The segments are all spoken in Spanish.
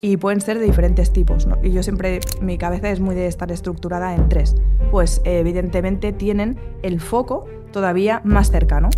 y pueden ser de diferentes tipos. Y yo siempre, mi cabeza es muy de estar estructurada en tres. Pues evidentemente tienen el foco todavía más cercano.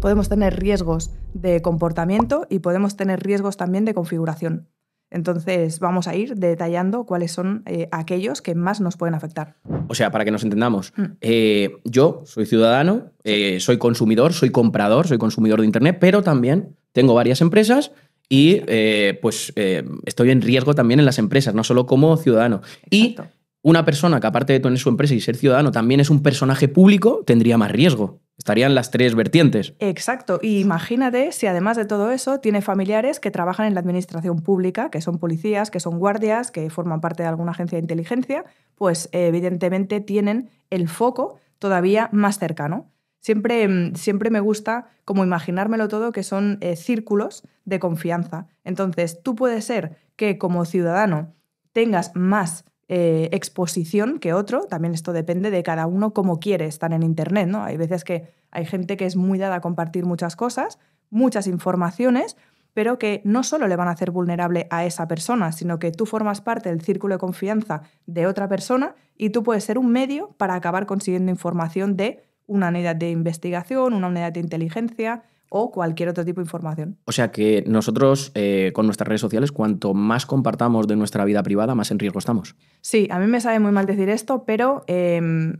Podemos tener riesgos de comportamiento y podemos tener riesgos también de configuración. Entonces vamos a ir detallando cuáles son eh, aquellos que más nos pueden afectar. O sea, para que nos entendamos, mm. eh, yo soy ciudadano, eh, soy consumidor, soy comprador, soy consumidor de Internet, pero también tengo varias empresas y eh, pues eh, estoy en riesgo también en las empresas, no solo como ciudadano. Y una persona que aparte de tener su empresa y ser ciudadano también es un personaje público, tendría más riesgo. Estarían las tres vertientes. Exacto. Y imagínate si además de todo eso tiene familiares que trabajan en la administración pública, que son policías, que son guardias, que forman parte de alguna agencia de inteligencia, pues evidentemente tienen el foco todavía más cercano. Siempre, mm, siempre me gusta como imaginármelo todo que son eh, círculos de confianza. Entonces, tú puedes ser que como ciudadano tengas más eh, exposición que otro, también esto depende de cada uno cómo quiere estar en Internet, ¿no? Hay veces que hay gente que es muy dada a compartir muchas cosas, muchas informaciones, pero que no solo le van a hacer vulnerable a esa persona, sino que tú formas parte del círculo de confianza de otra persona y tú puedes ser un medio para acabar consiguiendo información de una unidad de investigación, una unidad de inteligencia o cualquier otro tipo de información. O sea que nosotros eh, con nuestras redes sociales, cuanto más compartamos de nuestra vida privada, más en riesgo estamos. Sí, a mí me sabe muy mal decir esto, pero em,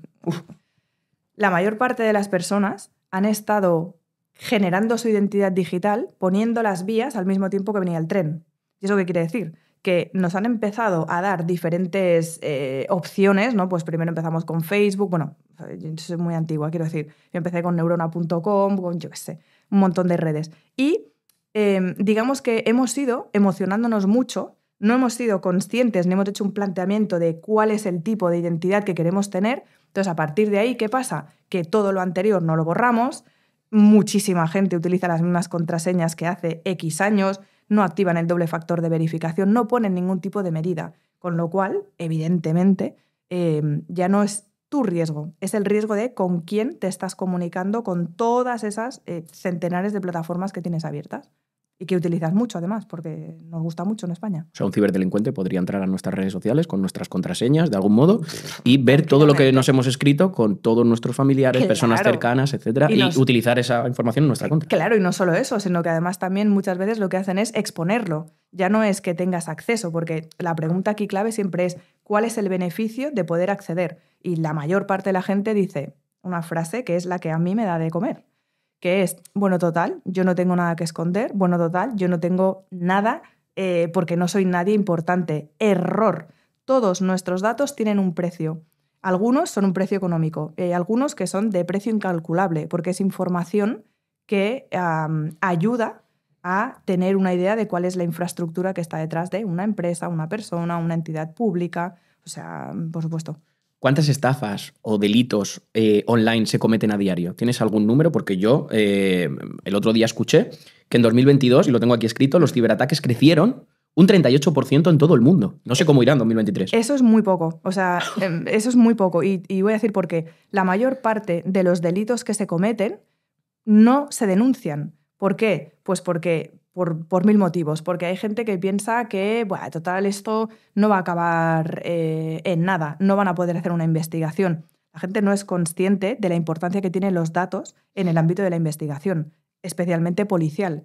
la mayor parte de las personas han estado generando su identidad digital poniendo las vías al mismo tiempo que venía el tren. ¿Y eso qué quiere decir? que nos han empezado a dar diferentes eh, opciones, ¿no? Pues primero empezamos con Facebook, bueno, yo soy muy antigua, quiero decir, yo empecé con neurona.com, con yo qué sé, un montón de redes. Y em, digamos que hemos ido emocionándonos mucho, no hemos sido conscientes ni hemos hecho un planteamiento de cuál es el tipo de identidad que queremos tener. Entonces, a partir de ahí, ¿qué pasa? Que todo lo anterior no lo borramos, muchísima gente utiliza las mismas contraseñas que hace X años, no activan el doble factor de verificación, no ponen ningún tipo de medida, con lo cual, evidentemente, em, ya no es tu riesgo, es el riesgo de con quién te estás comunicando con todas esas eh, centenares de plataformas que tienes abiertas y que utilizas mucho además, porque nos gusta mucho en España. O sea, un ciberdelincuente podría entrar a nuestras redes sociales con nuestras contraseñas, de algún modo, y ver todo lo que nos hemos escrito con todos nuestros familiares, personas cercanas, etcétera, y, utilizar esa información en nuestra contra. Claro, y no solo eso, sino que además también muchas veces lo que hacen es exponerlo. Ya no es que tengas acceso, porque la pregunta aquí clave siempre es cuál es el beneficio de poder acceder. Y la mayor parte de la gente dice una frase que es la que a mí me da de comer que es, bueno, total, yo no tengo nada que esconder, bueno, total, yo no tengo nada eh, porque no soy nadie importante. Error. Todos nuestros datos tienen un precio. Algunos son un precio económico, eh, algunos que son de precio incalculable, porque es información que ayuda a tener una idea de cuál es la infraestructura que está detrás de una empresa, una persona, una entidad pública, o sea, por supuesto. ¿Cuántas estafas o delitos eh, online se cometen a diario? ¿Tienes algún número? Porque yo eh, el otro día escuché que en 2022, y lo tengo aquí escrito, los ciberataques crecieron un 38% en todo el mundo. No sé cómo irá en 2023. Eso es muy poco, o sea, em, eso es muy poco. Y, y voy a decir por qué. La mayor parte de los delitos que se cometen no se denuncian. ¿Por qué? Pues porque por, mil motivos, porque hay gente que piensa que, bueno, total, esto no va a acabar eh, en nada, no van a poder hacer una investigación. La gente no es consciente de la importancia que tienen los datos en el ámbito de la investigación, especialmente policial.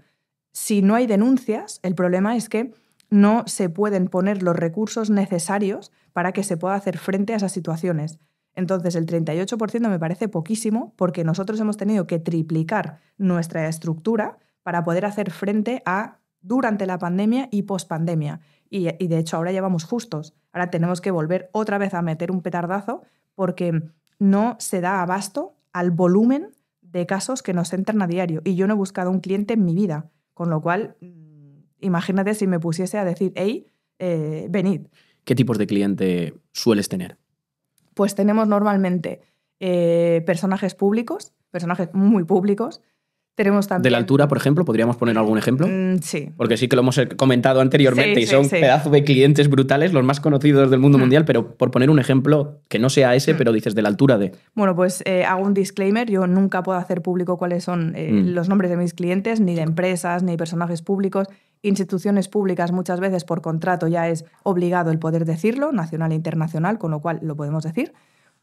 Si no hay denuncias, el problema es que no se pueden poner los recursos necesarios para que se pueda hacer frente a esas situaciones. Entonces, el 38% me parece poquísimo porque nosotros hemos tenido que triplicar nuestra estructura para poder hacer frente a durante la pandemia y pospandemia. Y, y de hecho ahora llevamos justos. Ahora tenemos que volver otra vez a meter un petardazo porque no se da abasto al volumen de casos que nos entran a diario. Y yo no he buscado un cliente en mi vida. Con lo cual, mm, imagínate si me pusiese a decir, hey, eh, venid. ¿Qué tipos de cliente sueles tener? Pues tenemos normalmente eh, personajes públicos, personajes muy públicos, ¿De la altura, por ejemplo? ¿Podríamos poner algún ejemplo? Mm, sí. Porque sí que lo hemos eh, comentado anteriormente y son pedazos de clientes brutales, los más conocidos del mundo mm. mundial, pero por poner un ejemplo que no sea ese, mm. pero dices de la altura de. Bueno, pues eh, hago un disclaimer: yo nunca puedo hacer público cuáles son eh, los nombres de mis clientes, ni de empresas, ni personajes públicos. Instituciones públicas muchas veces por contrato ya es obligado el poder decirlo, nacional e internacional, con lo cual lo podemos decir.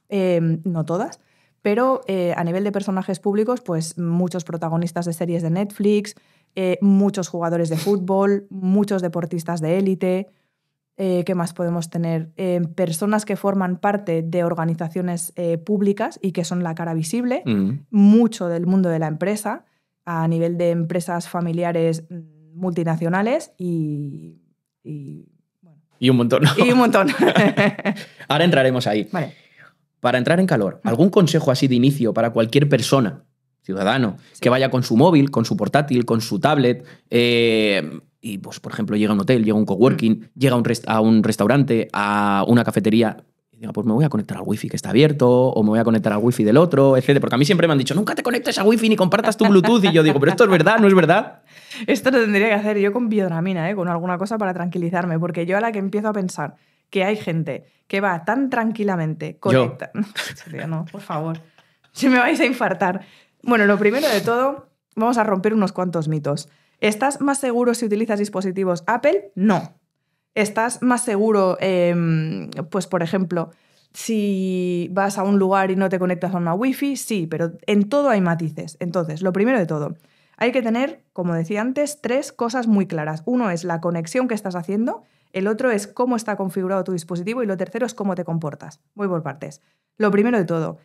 Em, no todas. Pero eh, a nivel de personajes públicos, pues muchos protagonistas de series de Netflix, eh, muchos jugadores de fútbol, muchos deportistas de élite. Eh, ¿Qué más podemos tener? personas que forman parte de organizaciones públicas y que son la cara visible, mm. mucho del mundo de la empresa, a nivel de empresas familiares mm, multinacionales y, y un montón. Y un montón. Ahora entraremos ahí. Vale para entrar en calor, mm. algún consejo así de inicio para cualquier persona, ciudadano, que vaya con su móvil, con su portátil, con su tablet, eh, y pues, por ejemplo, llega a un hotel, llega mm. a un coworking, llega a un, restaurante, a una cafetería, diga, pues me voy a conectar al wifi que está abierto, o me voy a conectar al wifi del otro, etcétera. Porque a mí siempre me han dicho, nunca te conectes a wifi ni compartas tu Bluetooth. Y yo digo, pero esto es verdad, no es verdad. Esto lo tendría que hacer yo con biodramina, ¿eh? con alguna cosa para tranquilizarme, porque yo a la que empiezo a pensar, que hay gente que va tan tranquilamente conecta. no, por favor. Si me vais a infartar. Bueno, lo primero de todo, vamos a romper unos cuantos mitos. ¿Estás más seguro si utilizas dispositivos Apple? No. ¿Estás más seguro, em, pues por ejemplo, si vas a un lugar y no te conectas a una Wi-Fi? Sí, pero en todo hay matices. Entonces, lo primero de todo, hay que tener, como decía antes, tres cosas muy claras. Uno es la conexión que estás haciendo, el otro es cómo está configurado tu dispositivo y lo tercero es cómo te comportas. Voy por partes. Lo primero de todo,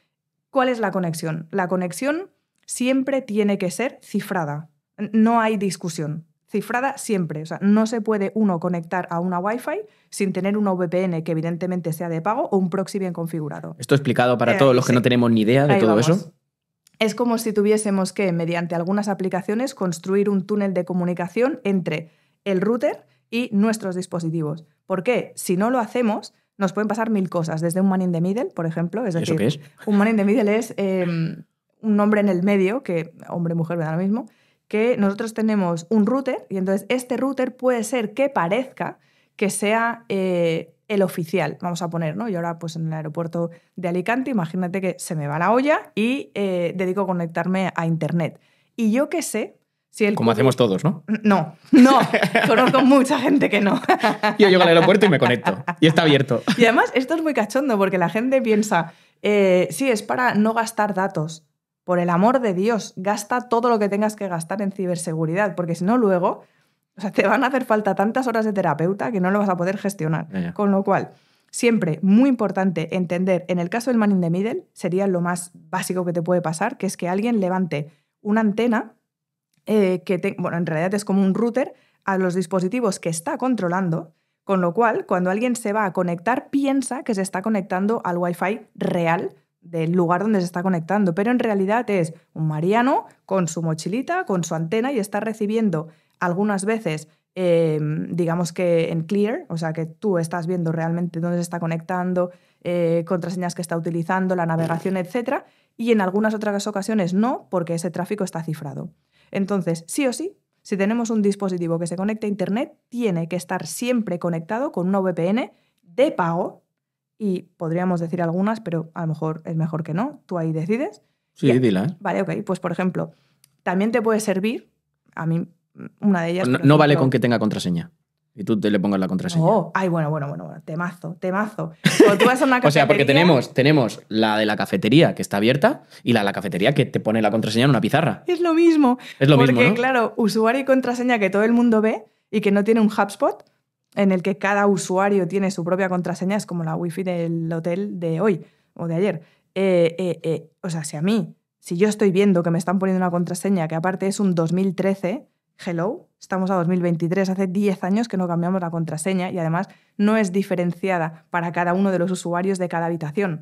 ¿cuál es la conexión? La conexión siempre tiene que ser cifrada. No hay discusión. Cifrada siempre. O sea, no se puede uno conectar a una Wi-Fi sin tener un VPN que evidentemente sea de pago o un proxy bien configurado. Esto explicado para eh, todos los que no tenemos ni idea de todo eso. Es como si tuviésemos que, mediante algunas aplicaciones, construir un túnel de comunicación entre el router y nuestros dispositivos. ¿Por qué? Si no lo hacemos, nos pueden pasar mil cosas, desde un man in the middle, por ejemplo. Es decir, Un man in the middle es em, un hombre en el medio, que hombre, mujer, me da lo mismo, que nosotros tenemos un router y entonces este router puede ser que parezca que sea eh, el oficial, vamos a poner, ¿no? Y ahora pues en el aeropuerto de Alicante, imagínate que se me va la olla y eh, dedico a conectarme a Internet. Y yo qué sé, como hacemos todos, ¿no? No, no. Conozco mucha gente que no. Yo llego al aeropuerto y me conecto. Y está abierto. Y además, esto es muy cachondo porque la gente piensa, eh, sí, es para no gastar datos. Por el amor de Dios, gasta todo lo que tengas que gastar en ciberseguridad, porque si no, luego, o sea, te van a hacer falta tantas horas de terapeuta que no lo vas a poder gestionar. Con lo cual, siempre muy importante entender, en el caso del man in the middle, sería lo más básico que te puede pasar, que es que alguien levante una antena eh, que bueno, en realidad es como un router a los dispositivos que está controlando, con lo cual cuando alguien se va a conectar piensa que se está conectando al Wi-Fi real del lugar donde se está conectando, pero en realidad es un mariano con su mochilita, con su antena y está recibiendo algunas veces, em, digamos que en clear, o sea que tú estás viendo realmente dónde se está conectando, eh, contraseñas que está utilizando, la navegación, etc. Y en algunas otras ocasiones no, porque ese tráfico está cifrado. Entonces, sí o sí, si tenemos un dispositivo que se conecta a Internet, tiene que estar siempre conectado con una VPN de pago. Y podríamos decir algunas, pero a lo mejor es mejor que no. Tú ahí decides. Sí, dila. Vale, ok. Pues por ejemplo, también te puede servir, a mí una de ellas... No, vale con que tenga contraseña y tú te le pongas la contraseña. Oh, ay, bueno, bueno, bueno, bueno, temazo, temazo. Tú vas a una o sea, porque tenemos, tenemos la de la cafetería que está abierta y la de la cafetería que te pone la contraseña en una pizarra. Es lo mismo. Es lo mismo. Porque, claro, usuario y contraseña que todo el mundo ve y que no tiene un hotspot en el que cada usuario tiene su propia contraseña, es como la wifi del hotel de hoy o de ayer. Eh, eh, eh, o sea, si a mí, si yo estoy viendo que me están poniendo una contraseña que aparte es un 2013, hello, Estamos a 2023, hace 10 años que no cambiamos la contraseña y además no es diferenciada para cada uno de los usuarios de cada habitación.